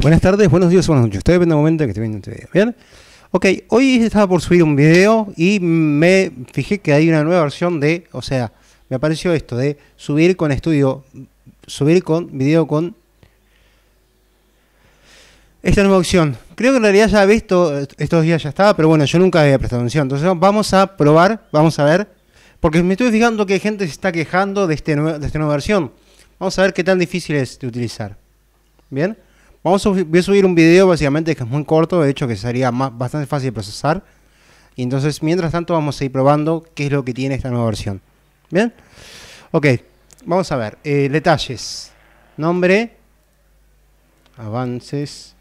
Buenas tardes, buenos días, buenas noches. Estoy depende del momento que esté viendo este video. Bien. Ok, hoy estaba por subir un video y me fijé que hay una nueva versión de, o sea, me apareció esto de subir con estudio, subir con video con esta nueva opción. Creo que en realidad ya he visto, estos días ya estaba, pero bueno, yo nunca había prestado atención. Entonces vamos a probar, vamos a ver, porque me estoy fijando que gente se está quejando de, este, de esta nueva versión. Vamos a ver qué tan difícil es de utilizar. Bien voy a subir un video básicamente que es muy corto, de hecho que sería más, bastante fácil de procesar. Y entonces, mientras tanto, vamos a ir probando qué es lo que tiene esta nueva versión. ¿Bien? Ok, vamos a ver. Eh, detalles. Nombre. Avances.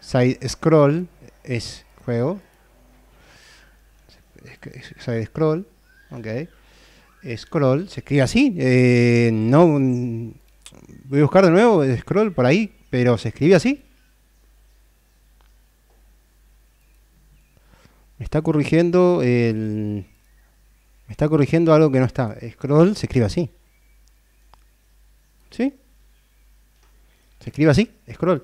Side scroll es juego. Side scroll. Ok. Scroll. Se escribe así. Eh, no. Voy a buscar de nuevo. Scroll por ahí. Pero ¿se escribe así? Me está corrigiendo el... Me está corrigiendo algo que no está. Scroll se escribe así. ¿Sí? Se escribe así, scroll.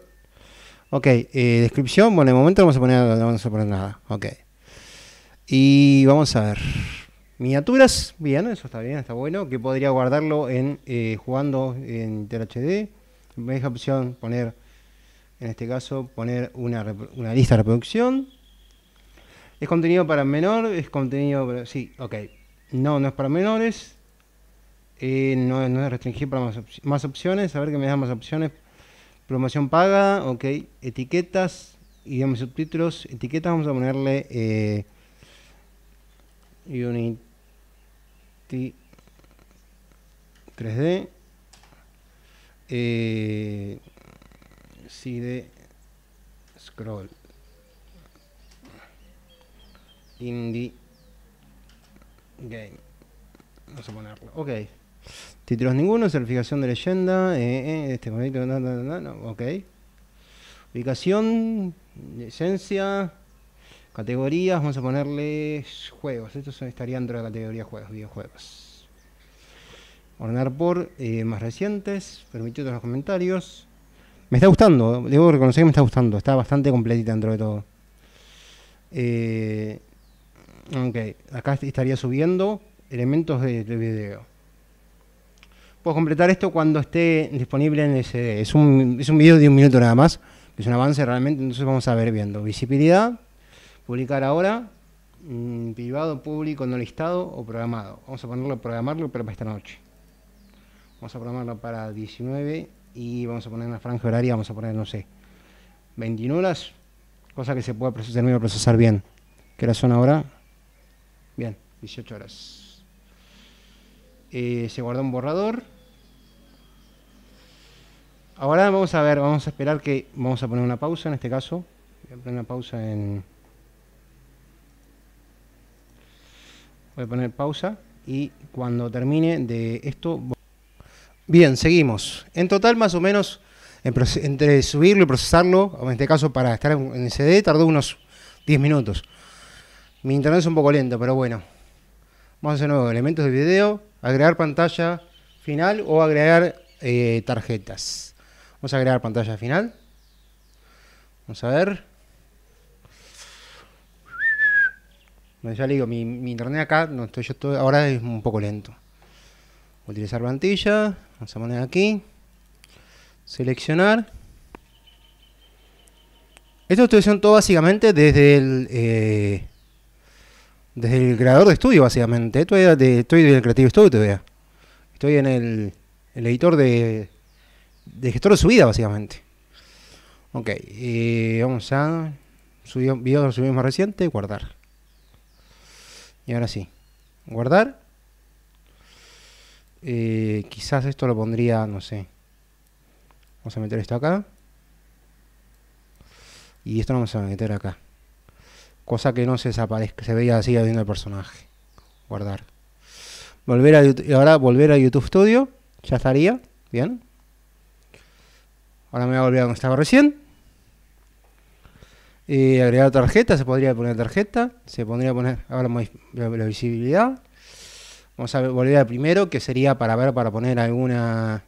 Ok, eh, descripción. Bueno, el momento no vamos a poner, nada. Ok. Y vamos a ver. Miniaturas, bien, eso está bien, está bueno. Que podría guardarlo en eh, jugando en THD. Me deja opción, poner, en este caso, poner una, lista de reproducción. ¿Es contenido para menor? ¿Es contenido para... Sí, ok. No, no es para menores. Eh, no, no, es restringir para más, opciones. A ver qué me da más opciones. Promoción paga, ok. Etiquetas, y y subtítulos. Etiquetas vamos a ponerle... Eh, Unity 3D eh, de scroll indie game vamos a ponerlo ok títulos ninguno certificación de leyenda eh, eh este momento no, ok ubicación licencia categorías vamos a ponerle juegos estos estarían dentro de la categoría juegos videojuegos ordenar por eh, más recientes, permitido los comentarios. Me está gustando, debo reconocer que me está gustando, está bastante completita dentro de todo. Eh, ok, acá estaría subiendo elementos del de video. Puedo completar esto cuando esté disponible en el Es un, es video de un minuto nada más, es un avance realmente, entonces vamos a ver viendo. Visibilidad, publicar ahora, mm, privado, público, no listado o programado. Vamos a ponerlo programarlo, pero para esta noche. Vamos a programarlo para 19 y vamos a poner una franja horaria, vamos a poner, no sé, 21 horas, cosa que se pueda procesar procesar bien. ¿Qué hora son ahora? Bien, 18 horas. Eh, se guardó un borrador. Ahora vamos a ver, vamos a esperar que vamos a poner una pausa en este caso. Voy a poner una pausa en. Voy a poner pausa y cuando termine de esto. Bien, seguimos. En total, más o menos, entre subirlo y procesarlo, en este caso para estar en CD, tardó unos 10 minutos. Mi internet es un poco lento, pero bueno. Vamos a hacer nuevo, elementos de video, agregar pantalla final o agregar eh, tarjetas. Vamos a agregar pantalla final. Vamos a ver. Ya le digo, mi, mi internet acá, no estoy, yo ahora es un poco lento utilizar plantilla, vamos a poner aquí, seleccionar. Esto estoy haciendo todo básicamente desde el, eh, desde el creador de estudio, básicamente. Estoy en de, estoy estudio Studio todavía. Estoy en el, el editor de, de, gestor de subida, básicamente. Ok, eh, vamos a subir video subimos más reciente, guardar. Y ahora sí, guardar eh, quizás esto lo pondría, no sé. Vamos a meter esto acá. Y esto lo vamos a meter acá. Cosa que no se desaparezca, se veía así viendo el personaje. Guardar. Volver a YouTube, ahora volver a YouTube Studio. Ya estaría. Bien. Ahora me voy a volver a donde estaba recién. Eh, agregar tarjeta, se podría poner tarjeta. Se podría poner ahora la visibilidad. Vamos a volver al primero, que sería para ver, para poner alguna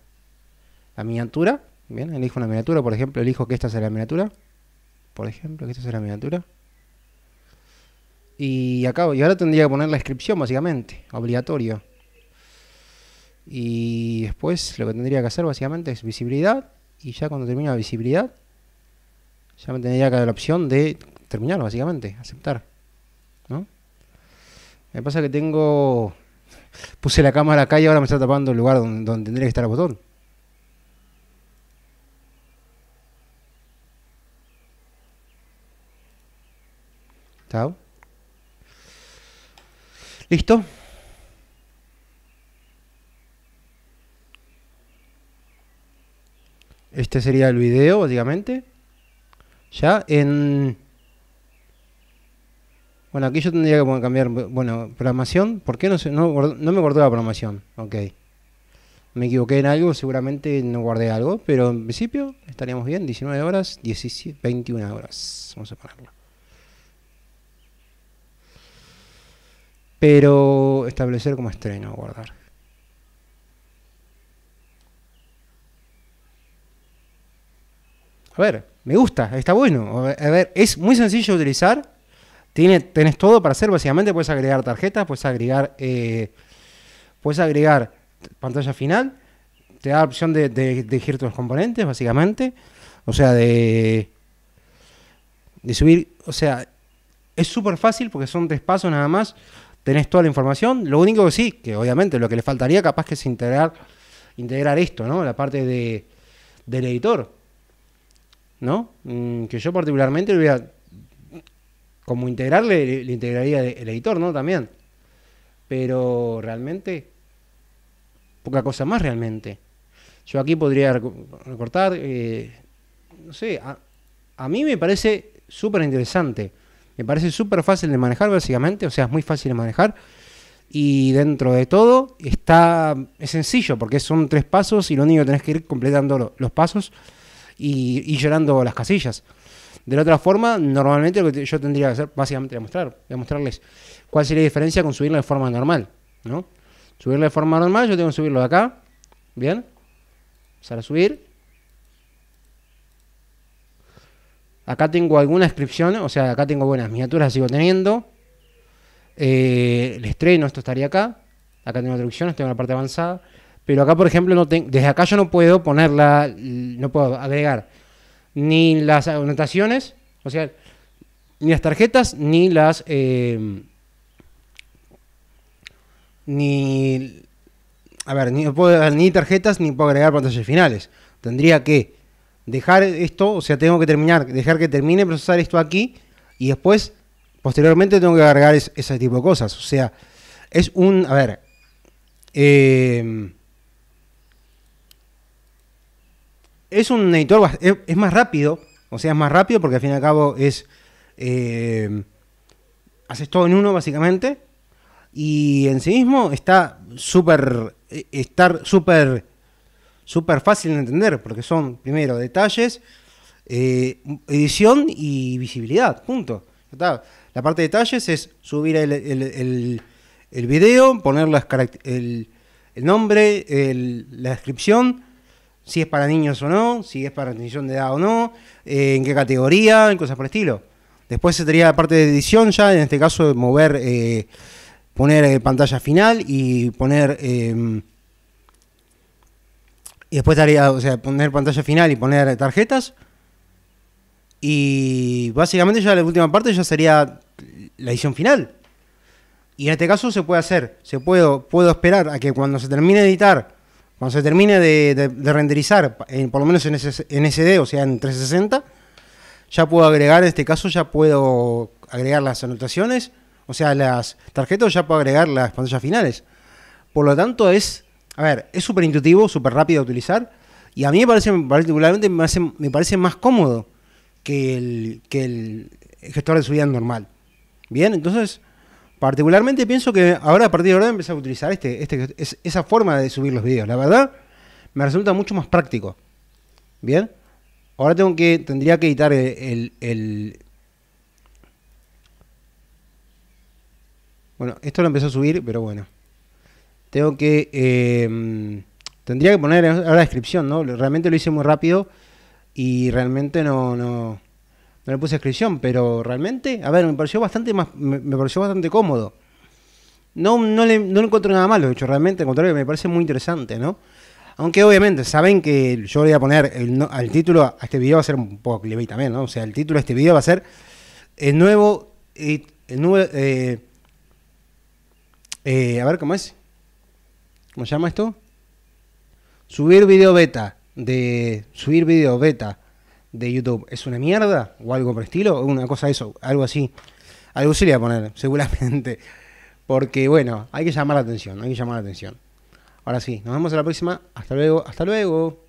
la miniatura. Bien, elijo una miniatura, por ejemplo, elijo que esta sea la miniatura. Por ejemplo, que esta sea la miniatura. Y acabo. Y ahora tendría que poner la inscripción, básicamente. Obligatorio. Y después lo que tendría que hacer básicamente es visibilidad. Y ya cuando termine la visibilidad, ya me tendría que dar la opción de terminarlo, básicamente. Aceptar. ¿No? Me pasa que tengo Puse la cámara acá y ahora me está tapando el lugar donde, donde tendría que estar el botón. ¿Chao? ¿Listo? Este sería el video, básicamente. Ya en bueno, aquí yo tendría que cambiar, bueno, programación, ¿por qué no, no, me guardó la programación? Ok. Me equivoqué en algo, seguramente no guardé algo, pero en principio estaríamos bien, 19 horas, 17, 21 horas, vamos a ponerlo. Pero establecer como estreno, guardar. A ver, me gusta, está bueno. A ver, es muy sencillo de utilizar tiene, tenés todo para hacer, básicamente puedes agregar tarjetas, puedes agregar, eh, puedes agregar pantalla final, te da la opción de, elegir tus componentes, básicamente. O sea, de, de subir, o sea, es súper fácil porque son tres pasos nada más, tenés toda la información. Lo único que sí, que obviamente lo que le faltaría capaz que es integrar, integrar esto, ¿no? La parte de, del editor, ¿no? Mm, que yo particularmente voy a como integrarle, le integraría el editor, ¿no? También. Pero realmente, poca cosa más realmente. Yo aquí podría recortar, eh, no sé, a, mí me parece súper interesante. Me parece súper fácil de manejar, básicamente, o sea, es muy fácil de manejar. Y dentro de todo, está, es sencillo, porque son tres pasos y lo único que tenés que ir completando los pasos y, y las casillas. De la otra forma, normalmente lo que yo tendría que hacer básicamente demostrar, demostrarles cuál sería la diferencia con subirla de forma normal, ¿no? Subirlo de forma normal, yo tengo que subirlo de acá, ¿bien? Empezar a subir. Acá tengo alguna descripción, o sea, acá tengo buenas miniaturas, sigo teniendo. Eh, el estreno, esto estaría acá. Acá tengo traducciones, tengo la parte avanzada. Pero acá, por ejemplo, no tengo, desde acá yo no puedo ponerla, no puedo agregar ni las anotaciones, o sea, ni las tarjetas, ni las... Eh, ni... A ver, ni, puedo, ni tarjetas, ni puedo agregar pantallas finales. Tendría que dejar esto, o sea, tengo que terminar, dejar que termine, procesar esto aquí y después, posteriormente, tengo que agregar ese tipo de cosas. O sea, es un, a ver, eh, es un editor, es, más rápido, o sea, es más rápido porque al fin y al cabo es... Eh, haces todo en uno básicamente y en sí mismo está súper, e, estar súper, súper fácil de entender porque son primero detalles, eh, edición y visibilidad, punto. La parte de detalles es subir el, el, video, poner el nombre, la descripción, si es para niños o no, si es para atención de edad o no, eh, en qué categoría, en cosas por el estilo. Después se sería la parte de edición ya, en este caso mover, eh, poner eh, pantalla final y poner... Em, y después estaría, o sea, poner pantalla final y poner tarjetas. Y básicamente ya la última parte ya sería la edición final. Y en este caso se puede hacer, se puedo, puedo esperar a que cuando se termine de editar cuando se termine de, renderizar, por lo menos en, SD, o sea, en 360, ya puedo agregar, en este caso ya puedo agregar las anotaciones, o sea, las tarjetas, ya puedo agregar las pantallas finales. Por lo tanto, es, a ver, es súper intuitivo, súper rápido de utilizar, y a mí me parece, particularmente, me, parece más cómodo que el, que el gestor de subida normal. Bien, entonces, Particularmente pienso que ahora a partir de ahora empecé a utilizar este, este, es, esa forma de subir los videos. La verdad, me resulta mucho más práctico. Bien. Ahora tengo que, tendría que editar el, Bueno, esto lo empezó a subir, pero bueno. Tengo que... Eh, tendría que poner ahora la descripción, ¿no? Realmente lo hice muy rápido y realmente no... no no le puse inscripción, pero realmente, a ver, me pareció bastante más, me, pareció bastante cómodo. No, no, le, no le encuentro nada malo, de hecho, realmente, al contrario, me parece muy interesante, ¿no? Aunque obviamente saben que yo le voy a poner el, al título a este video va a ser un poco clickbait también, ¿no? O sea, el título de este video va a ser el nuevo, eh, el, nuevo eh, eh, a ver cómo es, ¿cómo se llama esto? Subir video beta de subir video beta de YouTube es una mierda o algo por el estilo, una cosa de eso, algo así. Algo se le voy a poner, seguramente. Porque bueno, hay que llamar la atención, hay que llamar la atención. Ahora sí, nos vemos en la próxima. Hasta luego, hasta luego.